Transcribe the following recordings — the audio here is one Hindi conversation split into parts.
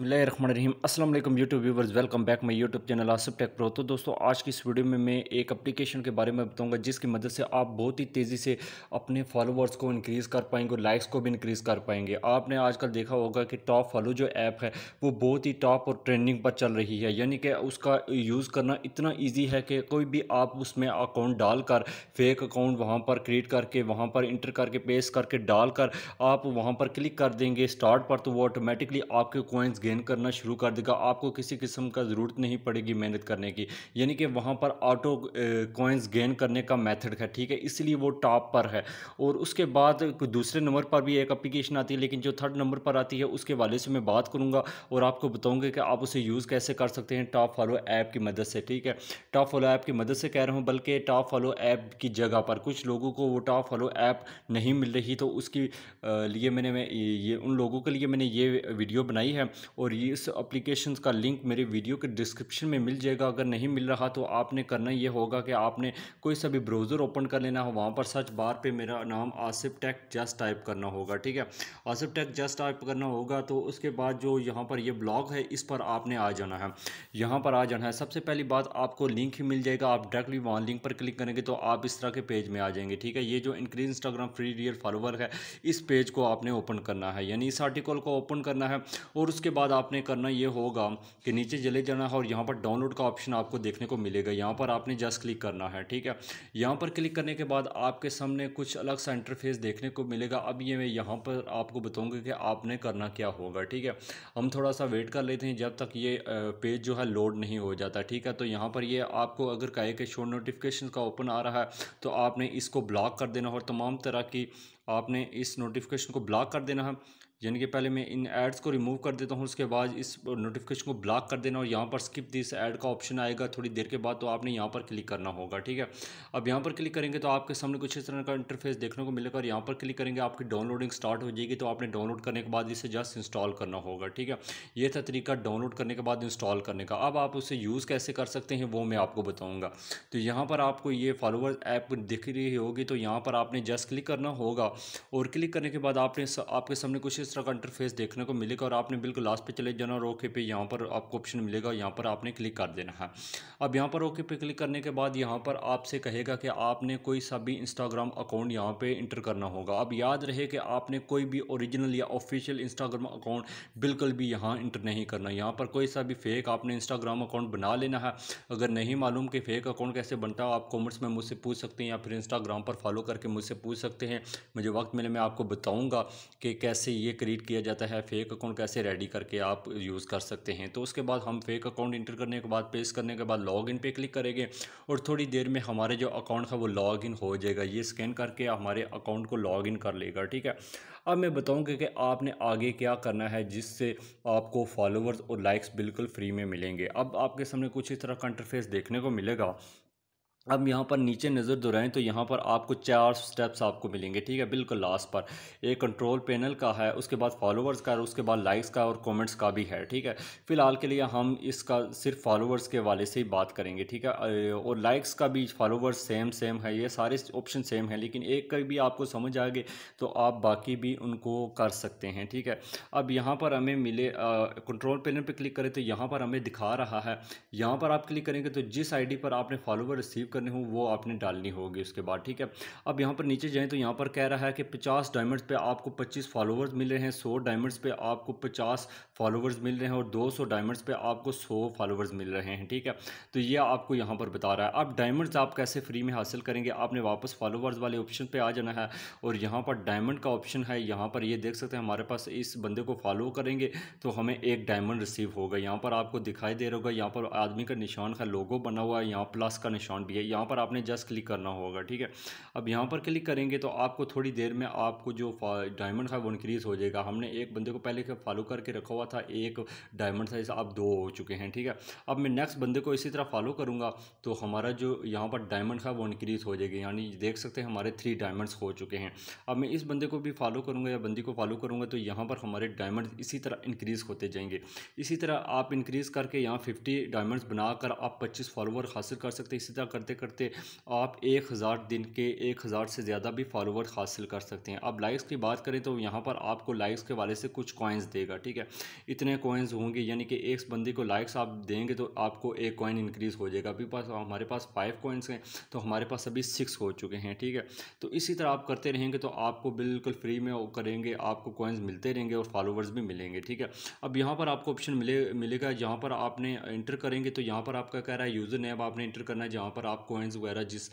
रहीम अस्सलाम वालेकुम YouTube viewers welcome back my YouTube channel Asif tech pro तो दोस्तों आज की इस वीडियो में मैं एक एप्लीकेशन के बारे में बताऊंगा जिसकी मदद से आप बहुत ही तेज़ी से अपने फॉलोवर्स को इंक्रीज़ कर पाएंगे और लाइक्स को भी इंक्रीज़ कर पाएंगे आपने आजकल देखा होगा कि टॉप फॉलो जो ऐप है वो बहुत ही टॉप और ट्रेंडिंग पर चल रही है यानी कि उसका यूज़ करना इतना ईजी है कि कोई भी आप उसमें अकाउंट डाल कर फेक अकाउंट वहाँ पर क्रिएट करके वहाँ पर इंटर करके पेस्ट करके डाल कर आप वहाँ पर क्लिक कर देंगे स्टार्ट पर तो वो ऑटोमेटिकली आपके कोइंस गेन करना शुरू कर देगा आपको किसी किस्म का ज़रूरत नहीं पड़ेगी मेहनत करने की यानी कि वहाँ पर ऑटो कॉइन्स गेन करने का मेथड है ठीक है इसलिए वो टॉप पर है और उसके बाद दूसरे नंबर पर भी एक अप्लीकेशन आती है लेकिन जो थर्ड नंबर पर आती है उसके वाले से मैं बात करूँगा और आपको बताऊँगा कि आप उसे यूज़ कैसे कर सकते हैं टॉप फॉलो ऐप की मदद से ठीक है टॉप फॉलो ऐप की मदद से कह रहा हूँ बल्कि टॉप फॉलो ऐप की जगह पर कुछ लोगों को वो टॉप फॉलो ऐप नहीं मिल रही तो उसकी लिए मैंने मैं ये उन लोगों के लिए मैंने ये वीडियो बनाई है और ये इस अप्लीकेशन का लिंक मेरे वीडियो के डिस्क्रिप्शन में मिल जाएगा अगर नहीं मिल रहा तो आपने करना ये होगा कि आपने कोई सा भी ब्राउज़र ओपन कर लेना हो वहाँ पर सर्च बार पे मेरा नाम आसिफ टेक जस्ट टाइप करना होगा ठीक है आसिफ टेक जस्ट टाइप करना होगा तो उसके बाद जो यहाँ पर ये ब्लॉग है इस पर आपने आ जाना है यहाँ पर आ जाना है सबसे पहली बात आपको लिंक ही मिल जाएगा आप डायरेक्टली वहाँ लिंक पर क्लिक करेंगे तो आप इस तरह के पेज में आ जाएंगे ठीक है ये जो increase Instagram free real follower है इस पेज को आपने ओपन करना है यानी इस आर्टिकल को ओपन करना है और उसके बाद बाद आपने करना ये होगा कि नीचे चले जाना है और यहाँ पर डाउनलोड का ऑप्शन आपको देखने को मिलेगा यहाँ पर आपने जस्ट क्लिक करना है ठीक है यहाँ पर क्लिक करने के बाद आपके सामने कुछ अलग सा इंटरफेस देखने को मिलेगा अब ये मैं यहाँ पर आपको बताऊँगी कि आपने करना क्या होगा ठीक है हम थोड़ा सा वेट कर लेते हैं जब तक ये पेज जो है लोड नहीं हो जाता ठीक है तो यहाँ पर ये आपको अगर कहे कि शो नोटिफिकेशन का ओपन आ रहा है तो आपने इसको ब्लॉक कर देना और तमाम तरह की आपने इस नोटिफिकेशन को ब्लॉक कर देना है यानी कि पहले मैं इन एड्स को रिमूव कर देता हूँ उसके बाद इस नोटिफिकेशन को ब्लॉक कर देना और यहाँ पर स्किप दिस ऐड का ऑप्शन आएगा थोड़ी देर के बाद तो आपने यहाँ पर क्लिक करना होगा ठीक है अब यहाँ पर क्लिक करेंगे तो आपके सामने कुछ इस तरह का इंटरफेस देखने को मिलेगा और यहाँ पर क्लिक करेंगे आपकी डाउनलोडिंग स्टार्ट हो जाएगी तो आपने डाउनलोड करने के बाद इसे जस्ट इंस्टॉल करना होगा ठीक है ये था तरीका डाउनलोड करने के बाद इंस्टॉल करने का अब आप उसे यूज़ कैसे कर सकते हैं वो मैं आपको बताऊँगा तो यहाँ पर आपको ये फॉलोअर ऐप दिख रही होगी तो यहाँ पर आपने जस्ट क्लिक करना होगा और क्लिक करने के बाद आपने आपके सामने कुछ इस तरह का इंटरफेस देखने को मिलेगा और आपने बिल्कुल लास्ट पे चले जाना और ओके पे यहाँ पर आपको ऑप्शन मिलेगा यहाँ पर आपने क्लिक कर देना है अब यहाँ पर ओके पे क्लिक करने के बाद यहाँ पर आपसे कहेगा कि आपने कोई सा भी इंस्टाग्राम अकाउंट यहाँ पर इंटर करना होगा अब याद रहे कि आपने कोई भी ओरिजिनल या ऑफिशियल इंस्टाग्राम अकाउंट बिल्कुल भी यहाँ इंटर नहीं करना यहाँ पर कोई सा भी फेक आपने इंस्टाग्राम अकाउंट बना लेना है अगर नहीं मालूम कि फ़ेक अकाउंट कैसे बनता है आप कॉमेंट्स में मुझसे पूछ सकते हैं या फिर इंस्टाग्राम पर फॉलो करके मुझसे पूछ सकते हैं मुझे मुझे वक्त मिले मैं आपको बताऊंगा कि कैसे ये क्रिएट किया जाता है फेक अकाउंट कैसे रेडी करके आप यूज़ कर सकते हैं तो उसके बाद हम फेक अकाउंट इंटर करने के बाद पेस्ट करने के बाद लॉग इन पर क्लिक करेंगे और थोड़ी देर में हमारे जो अकाउंट है वो लॉग इन हो जाएगा ये स्कैन करके हमारे अकाउंट को लॉग इन कर लेगा ठीक है अब मैं बताऊँगी कि आपने आगे क्या करना है जिससे आपको फॉलोवर्स और लाइक्स बिल्कुल फ्री में मिलेंगे अब आपके सामने कुछ इस तरह का इंटरफेस देखने को मिलेगा अब यहाँ पर नीचे नज़र दोहराएं तो यहाँ पर आपको चार स्टेप्स आपको मिलेंगे ठीक है बिल्कुल लास्ट पर एक कंट्रोल पैनल का है उसके बाद फॉलोवर्स का और उसके बाद लाइक्स का और कमेंट्स का भी है ठीक है फिलहाल के लिए हम इसका सिर्फ फॉलोवर्स के वाले से ही बात करेंगे ठीक है और लाइक्स का भी फॉलोवर्स सेम सेम है ये सारे ऑप्शन सेम है लेकिन एक का भी आपको समझ आएगी तो आप बाकी भी उनको कर सकते हैं ठीक है अब यहाँ पर हमें मिले कंट्रोल पैनल पर क्लिक करें तो यहाँ पर हमें दिखा रहा है यहाँ पर आप क्लिक करेंगे तो जिस आई पर आपने फॉलोवर रिसीव करने हो वो आपने डालनी होगी उसके बाद ठीक है अब यहाँ पर नीचे जाएँ तो यहाँ पर कह रहा है कि पचास डायमंड्स पर आपको पच्चीस फॉलोवर्स मिल रहे हैं सौ डायमंड्स पर आपको पचास फॉलोवर्स मिल रहे हैं और दो सौ डायमंड्स पर आपको सौ फॉलोवर्स मिल रहे हैं ठीक है तो ये आपको यहाँ पर बता रहा है अब डायमंड्स आप कैसे फ्री में हासिल करेंगे आपने वापस फॉलोवर्स वाले ऑप्शन पर आ जाना है और यहाँ पर डायमंड का ऑप्शन है यहाँ पर ये देख सकते हैं हमारे पास इस बंदे को फॉलो करेंगे तो हमें एक डायमंड रिसीव होगा यहाँ पर आपको दिखाई दे रहा होगा यहाँ पर आदमी का निशान का लोगो बना हुआ है यहाँ प्लस का निशान भी है यहाँ पर आपने जस्ट क्लिक करना होगा ठीक है अब यहाँ पर क्लिक करेंगे तो आपको थोड़ी देर में आपको जो डायमंड है वो इंक्रीज़ हो जाएगा हमने एक बंदे को पहले फॉलो करके रखा हुआ था एक डायमंड साइज आप दो हो चुके हैं ठीक है अब मैं नेक्स्ट बंदे को इसी तरह फॉलो करूँगा तो हमारा जो यहाँ पर डायमंड है वो इंक्रीज़ हो जाएगी यानी देख सकते हैं हमारे थ्री डायमंड्स हो चुके हैं अब मैं इस बंदे को भी फॉलो करूँगा या बंदी को फॉलो करूँगा तो यहाँ पर हमारे डायमंड इसी तरह इंक्रीज़ होते जाएंगे इसी तरह आप इंक्रीज़ करके यहाँ फिफ्टी डायमंड्स बनाकर आप पच्चीस फॉलोवर हासिल कर सकते हैं इसी तरह करते करते आप एक हज़ार दिन के एक हज़ार से ज़्यादा भी फॉलोवर हासिल कर सकते हैं अब लाइक्स की बात करें तो यहाँ पर आपको लाइक्स के वाले से कुछ कॉइन्स देगा ठीक है इतने कॉइन्स होंगे यानी कि एक बंदी को लाइक्स आप देंगे तो आपको एक कॉइन इंक्रीज़ हो जाएगा अभी पास हमारे पास फाइव कॉइन्स हैं तो हमारे पास अभी सिक्स हो चुके हैं ठीक है तो इसी तरह आप करते रहेंगे तो आपको बिल्कुल फ्री में करेंगे आपको कॉइन्स मिलते रहेंगे और फॉलोवर्स भी मिलेंगे ठीक है अब यहाँ पर आपको ऑप्शन मिले मिलेगा जहाँ पर आपने इंटर करेंगे तो यहाँ पर आपका कह रहा है यूज़र नेम आपने इंटर करना है जहाँ पर आप आप कॉइन्स वगैरह जिस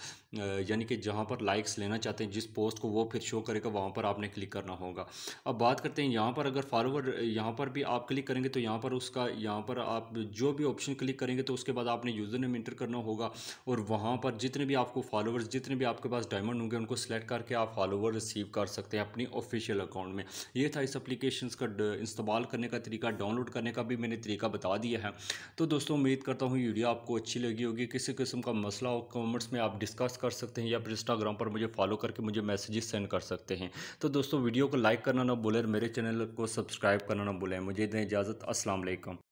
यानी कि जहाँ पर लाइक्स लेना चाहते हैं जिस पोस्ट को वो फिर शो करेगा वहाँ पर आपने क्लिक करना होगा अब बात करते हैं यहाँ पर अगर फॉलोवर यहाँ पर भी आप क्लिक करेंगे तो यहाँ पर उसका यहाँ पर आप जो भी ऑप्शन क्लिक करेंगे तो उसके बाद आपने यूज़र नेम इंटर करना होगा और वहाँ पर जितने भी आपको फॉलोवर्स जितने भी आपके पास डायमंड होंगे उनको सेलेक्ट करके आप फॉलोवर रिसीव कर सकते हैं अपनी ऑफिशियल अकाउंट में ये था इस एप्लीकेशन का इस्तेमाल करने का तरीका डाउनलोड करने का भी मैंने तरीका बता दिया है तो दोस्तों उम्मीद करता हूँ वीडियो आपको अच्छी लगी होगी किसी किस्म का मसला कमेंट्स में आप डिस्कस कर सकते हैं या फिर इंस्टाग्राम पर मुझे फॉलो करके मुझे मैसेजेस सेंड कर सकते हैं तो दोस्तों वीडियो को लाइक करना ना भूलें मेरे चैनल को सब्सक्राइब करना ना भूलें मुझे दें इजाज़त असलम